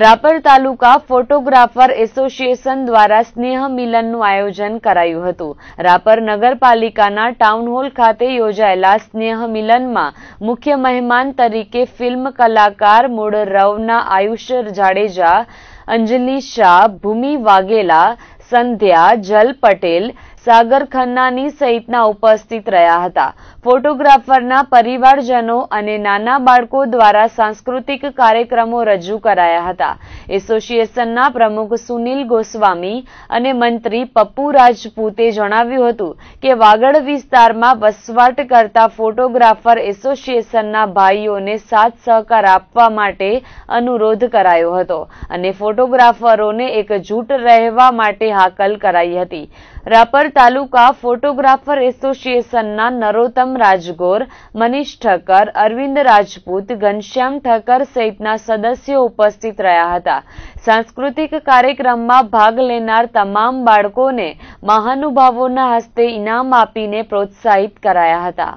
રાપર તાલુકા photographer association દ્વારા સ્નેહ મિલનનું આયોજન કરાયું હતું રાપર નગરપાલિકાના ટાઉન હોલ ખાતે યોજાયેલા સ્નેહ મિલનમાં મુખ્ય મહેમાન તરીકે ફિલ્મ કલાકાર મૂળ રવના આયુષ્ય જાડેજા અંજલિ શાહ ભૂમિ વાઘેલા સંધ્યા જલ પટેલ સાગર ખન્નાની સહિતના ઉપસ્થિત રહ્યા હતા ફોટોગ્રાફરના પરિવારજનો અને નાના બાળકો દ્વારા સાંસ્કૃતિક કાર્યક્રમો રજૂ કરાયા હતા એસોસિએશનના પ્રમુખ સુનિલ ગોસ્વામી અને મંત્રી પપ્પુ રાજપૂતે જણાવ્યું હતું કે વાગડ વિસ્તારમાં વસવાટ કરતા ફોટોગ્રાફર એસોસિએશનના ભાઈઓને સાથ સહકાર આપવા માટે અનુરોધ કરાયો હતો અને ફોટોગ્રાફરોને એકજૂટ રહેવા માટે હાકલ કરાઈ હતી રાપર તાલુકા ફોટોગ્રાફર એસોસિએશનના નરોત્તમ રાજગોર મનીષ ઠક્કર અરવિંદ રાજપૂત ઘનશ્યામ ઠક્કર સહિતના સદસ્યો ઉપસ્થિત રહ્યા હતા સાંસ્કૃતિક કાર્યક્રમમાં ભાગ લેનાર તમામ બાળકોને મહાનુભાવોના હસ્તે ઇનામ આપીને પ્રોત્સાહિત કરાયા હતા